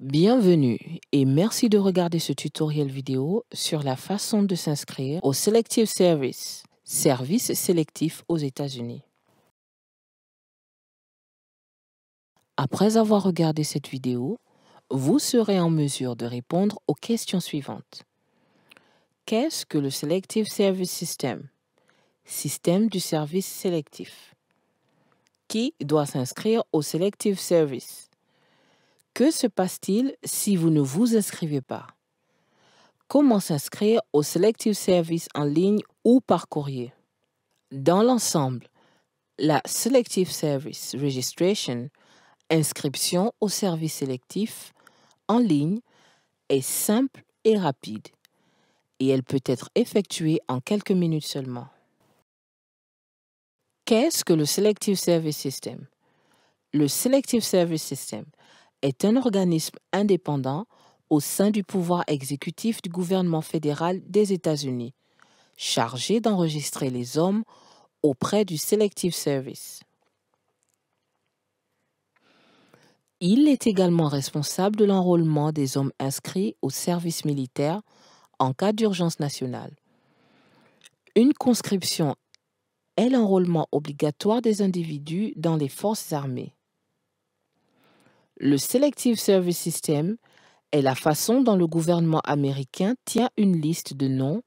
Bienvenue et merci de regarder ce tutoriel vidéo sur la façon de s'inscrire au Selective Service, service sélectif aux États-Unis. Après avoir regardé cette vidéo, vous serez en mesure de répondre aux questions suivantes. Qu'est-ce que le Selective Service System Système du service sélectif. Qui doit s'inscrire au Selective Service que se passe-t-il si vous ne vous inscrivez pas Comment s'inscrire au Selective Service en ligne ou par courrier Dans l'ensemble, la Selective Service Registration, inscription au service sélectif en ligne, est simple et rapide et elle peut être effectuée en quelques minutes seulement. Qu'est-ce que le Selective Service System Le Selective Service System est un organisme indépendant au sein du pouvoir exécutif du gouvernement fédéral des États-Unis, chargé d'enregistrer les hommes auprès du Selective Service. Il est également responsable de l'enrôlement des hommes inscrits au service militaire en cas d'urgence nationale. Une conscription est l'enrôlement obligatoire des individus dans les forces armées. Le Selective Service System est la façon dont le gouvernement américain tient une liste de noms,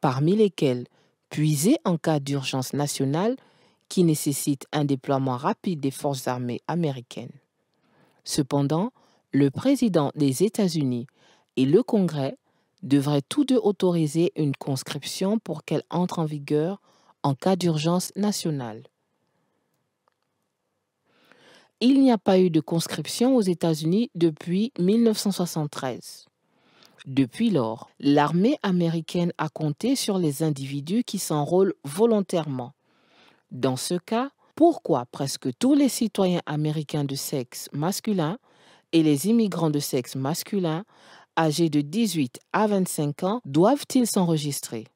parmi lesquels puiser en cas d'urgence nationale qui nécessite un déploiement rapide des forces armées américaines. Cependant, le président des États-Unis et le Congrès devraient tous deux autoriser une conscription pour qu'elle entre en vigueur en cas d'urgence nationale il n'y a pas eu de conscription aux États-Unis depuis 1973. Depuis lors, l'armée américaine a compté sur les individus qui s'enrôlent volontairement. Dans ce cas, pourquoi presque tous les citoyens américains de sexe masculin et les immigrants de sexe masculin âgés de 18 à 25 ans doivent-ils s'enregistrer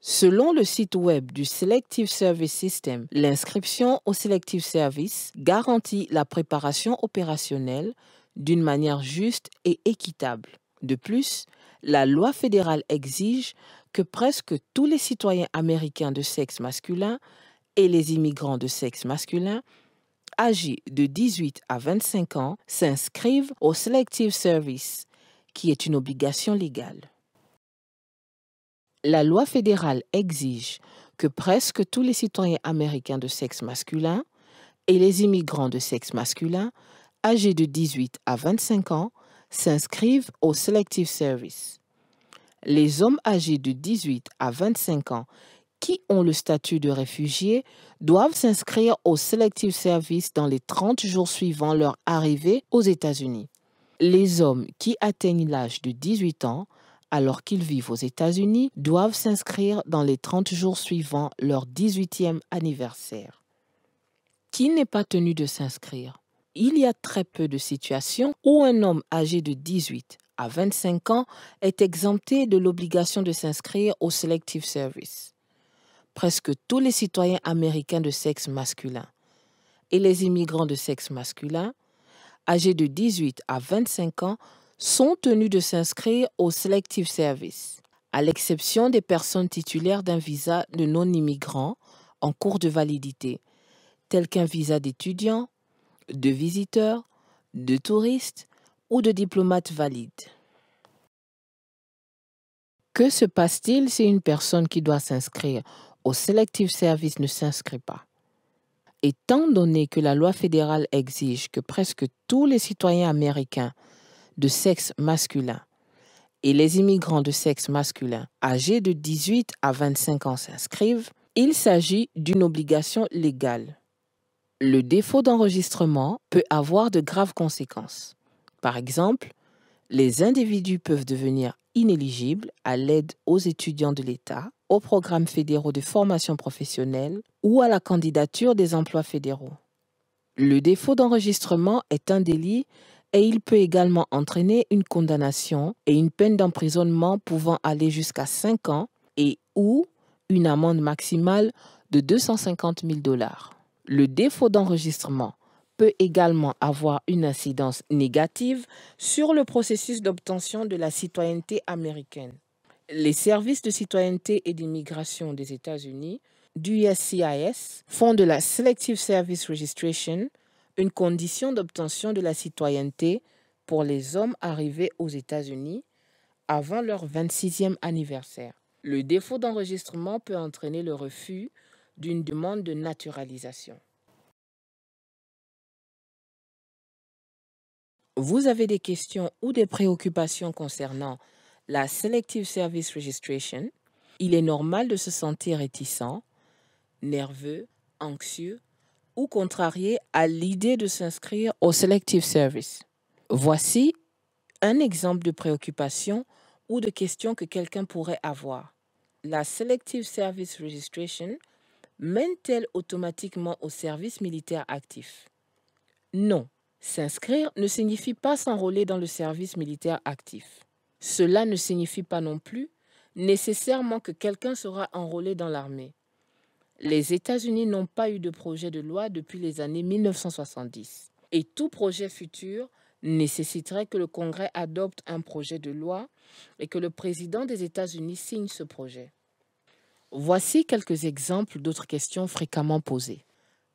Selon le site web du Selective Service System, l'inscription au Selective Service garantit la préparation opérationnelle d'une manière juste et équitable. De plus, la loi fédérale exige que presque tous les citoyens américains de sexe masculin et les immigrants de sexe masculin âgés de 18 à 25 ans s'inscrivent au Selective Service, qui est une obligation légale la loi fédérale exige que presque tous les citoyens américains de sexe masculin et les immigrants de sexe masculin âgés de 18 à 25 ans s'inscrivent au Selective Service. Les hommes âgés de 18 à 25 ans qui ont le statut de réfugiés doivent s'inscrire au Selective Service dans les 30 jours suivant leur arrivée aux États-Unis. Les hommes qui atteignent l'âge de 18 ans alors qu'ils vivent aux États-Unis doivent s'inscrire dans les 30 jours suivant leur 18e anniversaire. Qui n'est pas tenu de s'inscrire Il y a très peu de situations où un homme âgé de 18 à 25 ans est exempté de l'obligation de s'inscrire au Selective Service. Presque tous les citoyens américains de sexe masculin et les immigrants de sexe masculin âgés de 18 à 25 ans sont tenus de s'inscrire au Selective Service, à l'exception des personnes titulaires d'un visa de non-immigrant en cours de validité, tel qu'un visa d'étudiant, de visiteur, de touriste ou de diplomate valide. Que se passe-t-il si une personne qui doit s'inscrire au Selective Service ne s'inscrit pas Étant donné que la loi fédérale exige que presque tous les citoyens américains de sexe masculin et les immigrants de sexe masculin âgés de 18 à 25 ans s'inscrivent, il s'agit d'une obligation légale. Le défaut d'enregistrement peut avoir de graves conséquences. Par exemple, les individus peuvent devenir inéligibles à l'aide aux étudiants de l'État, aux programmes fédéraux de formation professionnelle ou à la candidature des emplois fédéraux. Le défaut d'enregistrement est un délit et il peut également entraîner une condamnation et une peine d'emprisonnement pouvant aller jusqu'à 5 ans et ou une amende maximale de 250 000 dollars. Le défaut d'enregistrement peut également avoir une incidence négative sur le processus d'obtention de la citoyenneté américaine. Les services de citoyenneté et d'immigration des États-Unis, du SCIS, font de la Selective Service Registration une condition d'obtention de la citoyenneté pour les hommes arrivés aux États-Unis avant leur 26e anniversaire. Le défaut d'enregistrement peut entraîner le refus d'une demande de naturalisation. Vous avez des questions ou des préoccupations concernant la Selective Service Registration, il est normal de se sentir réticent, nerveux, anxieux ou contrarié à l'idée de s'inscrire au Selective Service. Voici un exemple de préoccupation ou de question que quelqu'un pourrait avoir. La Selective Service Registration mène-t-elle automatiquement au service militaire actif Non. S'inscrire ne signifie pas s'enrôler dans le service militaire actif. Cela ne signifie pas non plus nécessairement que quelqu'un sera enrôlé dans l'armée. Les États-Unis n'ont pas eu de projet de loi depuis les années 1970. Et tout projet futur nécessiterait que le Congrès adopte un projet de loi et que le président des États-Unis signe ce projet. Voici quelques exemples d'autres questions fréquemment posées.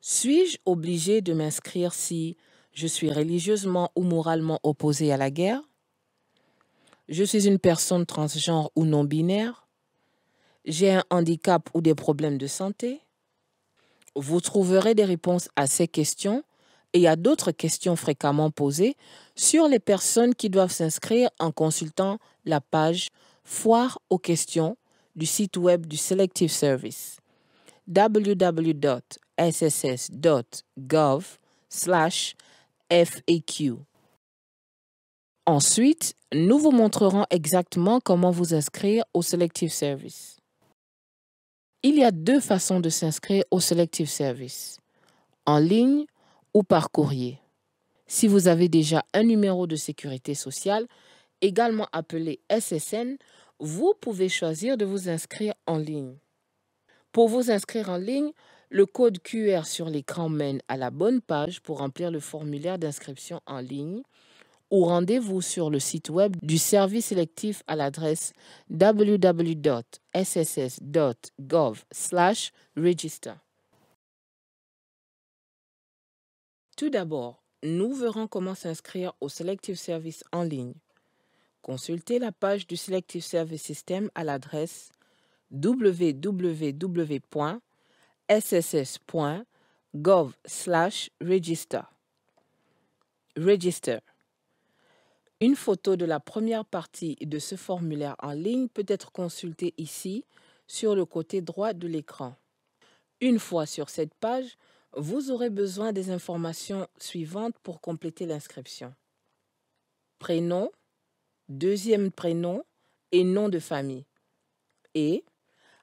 Suis-je obligé de m'inscrire si je suis religieusement ou moralement opposé à la guerre Je suis une personne transgenre ou non binaire j'ai un handicap ou des problèmes de santé Vous trouverez des réponses à ces questions et à d'autres questions fréquemment posées sur les personnes qui doivent s'inscrire en consultant la page Foire aux questions du site web du Selective Service www.sss.gov FAQ. Ensuite, nous vous montrerons exactement comment vous inscrire au Selective Service. Il y a deux façons de s'inscrire au Selective Service, en ligne ou par courrier. Si vous avez déjà un numéro de sécurité sociale, également appelé SSN, vous pouvez choisir de vous inscrire en ligne. Pour vous inscrire en ligne, le code QR sur l'écran mène à la bonne page pour remplir le formulaire d'inscription en ligne ou rendez-vous sur le site web du service sélectif à l'adresse www.sss.gov/register. Tout d'abord, nous verrons comment s'inscrire au Selective Service en ligne. Consultez la page du Selective Service System à l'adresse www.sss.gov/register. Register. Une photo de la première partie de ce formulaire en ligne peut être consultée ici, sur le côté droit de l'écran. Une fois sur cette page, vous aurez besoin des informations suivantes pour compléter l'inscription. Prénom, deuxième prénom et nom de famille. Et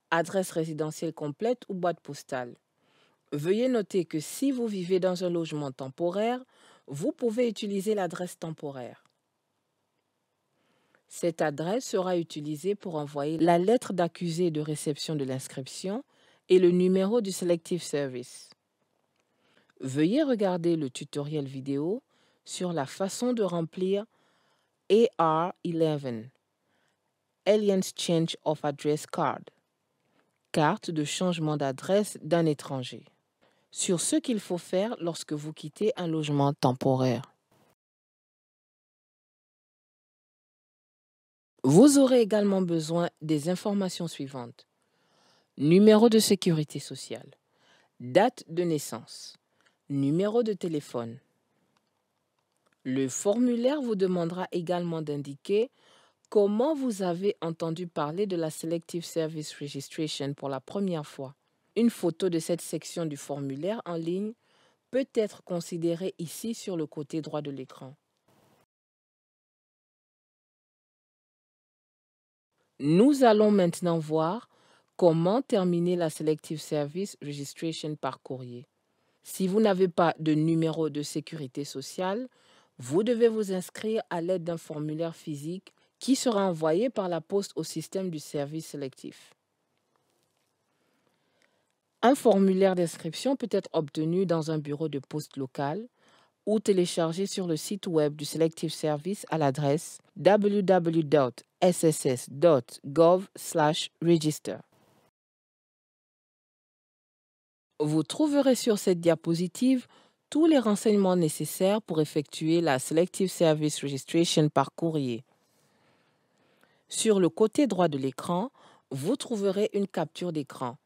adresse résidentielle complète ou boîte postale. Veuillez noter que si vous vivez dans un logement temporaire, vous pouvez utiliser l'adresse temporaire. Cette adresse sera utilisée pour envoyer la lettre d'accusé de réception de l'inscription et le numéro du Selective Service. Veuillez regarder le tutoriel vidéo sur la façon de remplir AR11 Aliens Change of Address Card carte de changement d'adresse d'un étranger sur ce qu'il faut faire lorsque vous quittez un logement temporaire. Vous aurez également besoin des informations suivantes. Numéro de sécurité sociale, date de naissance, numéro de téléphone. Le formulaire vous demandera également d'indiquer comment vous avez entendu parler de la Selective Service Registration pour la première fois. Une photo de cette section du formulaire en ligne peut être considérée ici sur le côté droit de l'écran. Nous allons maintenant voir comment terminer la Selective Service Registration par courrier. Si vous n'avez pas de numéro de sécurité sociale, vous devez vous inscrire à l'aide d'un formulaire physique qui sera envoyé par la poste au système du service sélectif. Un formulaire d'inscription peut être obtenu dans un bureau de poste local, ou télécharger sur le site web du Selective Service à l'adresse www.sss.gov/register. Vous trouverez sur cette diapositive tous les renseignements nécessaires pour effectuer la Selective Service Registration par courrier. Sur le côté droit de l'écran, vous trouverez une capture d'écran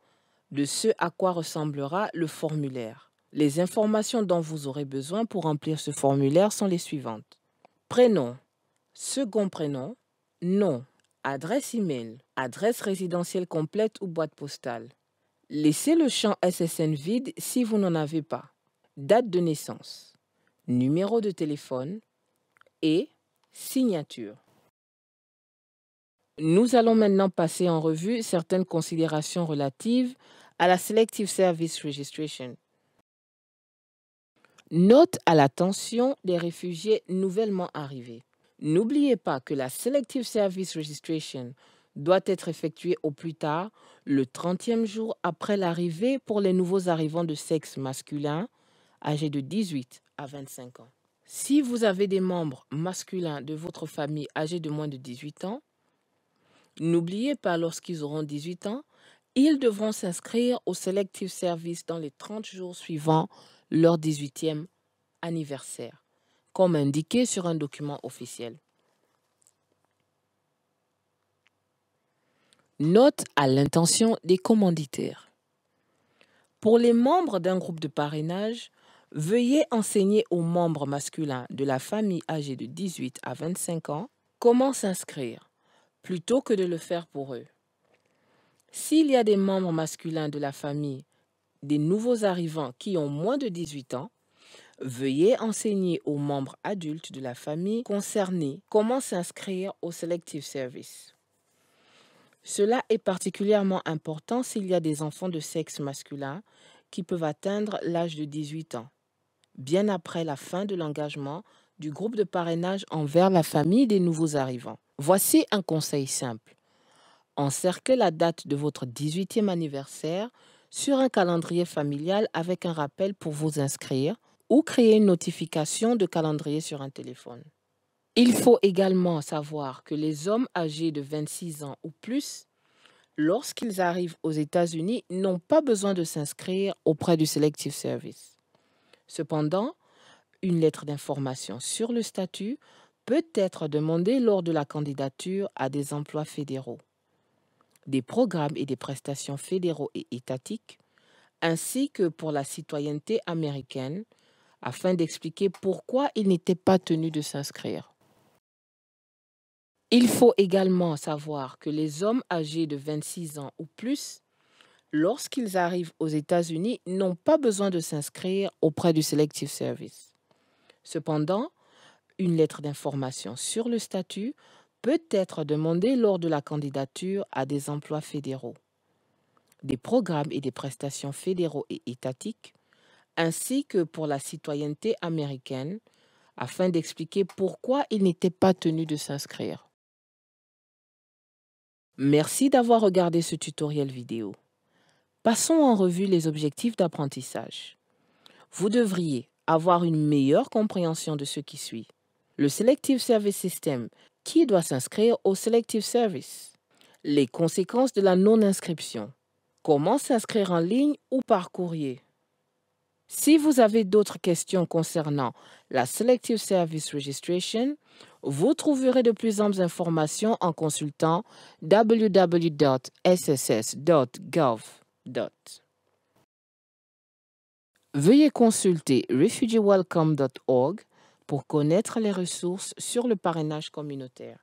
de ce à quoi ressemblera le formulaire. Les informations dont vous aurez besoin pour remplir ce formulaire sont les suivantes. Prénom, second prénom, nom, adresse e-mail, adresse résidentielle complète ou boîte postale. Laissez le champ SSN vide si vous n'en avez pas. Date de naissance, numéro de téléphone et signature. Nous allons maintenant passer en revue certaines considérations relatives à la Selective Service Registration. Note à l'attention des réfugiés nouvellement arrivés. N'oubliez pas que la Selective Service Registration doit être effectuée au plus tard le 30e jour après l'arrivée pour les nouveaux arrivants de sexe masculin âgés de 18 à 25 ans. Si vous avez des membres masculins de votre famille âgés de moins de 18 ans, n'oubliez pas lorsqu'ils auront 18 ans, ils devront s'inscrire au Selective Service dans les 30 jours suivants leur 18e anniversaire, comme indiqué sur un document officiel. Note à l'intention des commanditaires. Pour les membres d'un groupe de parrainage, veuillez enseigner aux membres masculins de la famille âgée de 18 à 25 ans comment s'inscrire, plutôt que de le faire pour eux. S'il y a des membres masculins de la famille des nouveaux arrivants qui ont moins de 18 ans, veuillez enseigner aux membres adultes de la famille concernée comment s'inscrire au Selective Service. Cela est particulièrement important s'il y a des enfants de sexe masculin qui peuvent atteindre l'âge de 18 ans, bien après la fin de l'engagement du groupe de parrainage envers la famille des nouveaux arrivants. Voici un conseil simple. Encerclez la date de votre 18e anniversaire sur un calendrier familial avec un rappel pour vous inscrire ou créer une notification de calendrier sur un téléphone. Il faut également savoir que les hommes âgés de 26 ans ou plus, lorsqu'ils arrivent aux États-Unis, n'ont pas besoin de s'inscrire auprès du Selective Service. Cependant, une lettre d'information sur le statut peut être demandée lors de la candidature à des emplois fédéraux des programmes et des prestations fédéraux et étatiques, ainsi que pour la citoyenneté américaine, afin d'expliquer pourquoi ils n'étaient pas tenus de s'inscrire. Il faut également savoir que les hommes âgés de 26 ans ou plus, lorsqu'ils arrivent aux États-Unis, n'ont pas besoin de s'inscrire auprès du Selective Service. Cependant, une lettre d'information sur le statut peut être demandé lors de la candidature à des emplois fédéraux, des programmes et des prestations fédéraux et étatiques, ainsi que pour la citoyenneté américaine, afin d'expliquer pourquoi il n'était pas tenu de s'inscrire. Merci d'avoir regardé ce tutoriel vidéo. Passons en revue les objectifs d'apprentissage. Vous devriez avoir une meilleure compréhension de ce qui suit. Le Selective Service System qui doit s'inscrire au Selective Service. Les conséquences de la non-inscription. Comment s'inscrire en ligne ou par courrier. Si vous avez d'autres questions concernant la Selective Service Registration, vous trouverez de plus amples informations en consultant www.sss.gov. Veuillez consulter refugeewelcome.org pour connaître les ressources sur le parrainage communautaire.